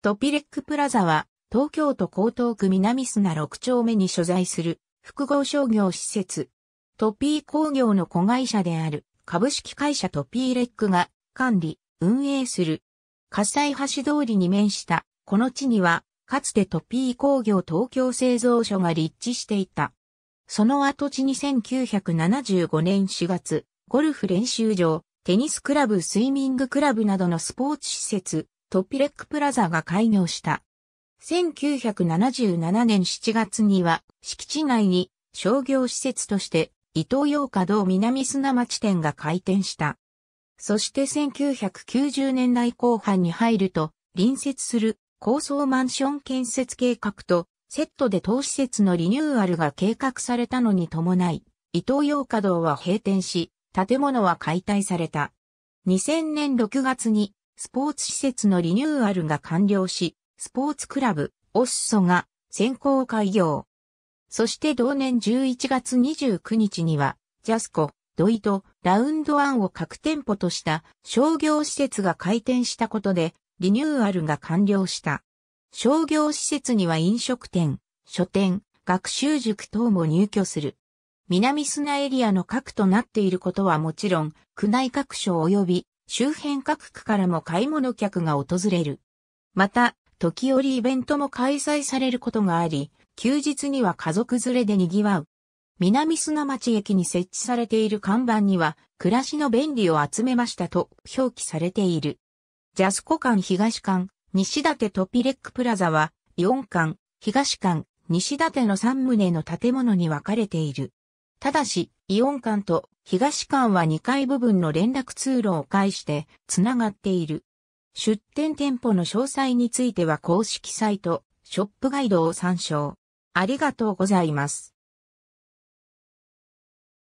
トピレックプラザは、東京都江東区南砂6丁目に所在する複合商業施設。トピー工業の子会社である株式会社トピーレックが管理、運営する。火災橋通りに面したこの地には、かつてトピー工業東京製造所が立地していた。その跡地に1975年4月、ゴルフ練習場、テニスクラブ、スイミングクラブなどのスポーツ施設、トピレックプラザが開業した。1977年7月には、敷地内に商業施設として、伊東洋華堂南砂町店が開店した。そして1990年代後半に入ると、隣接する高層マンション建設計画と、セットで当施設のリニューアルが計画されたのに伴い、伊東洋華堂は閉店し、建物は解体された。2000年6月にスポーツ施設のリニューアルが完了し、スポーツクラブ、オッソが先行開業。そして同年11月29日には、ジャスコ、ドイド、ラウンドンを各店舗とした商業施設が開店したことで、リニューアルが完了した。商業施設には飲食店、書店、学習塾等も入居する。南砂エリアの核となっていることはもちろん、区内各所及び周辺各区からも買い物客が訪れる。また、時折イベントも開催されることがあり、休日には家族連れで賑わう。南砂町駅に設置されている看板には、暮らしの便利を集めましたと表記されている。ジャスコ館東館、西館トピレックプラザは、4館、東館、西館の3棟の建物に分かれている。ただし、イオン間と東間は2階部分の連絡通路を介してつながっている。出店店舗の詳細については公式サイト、ショップガイドを参照。ありがとうございます。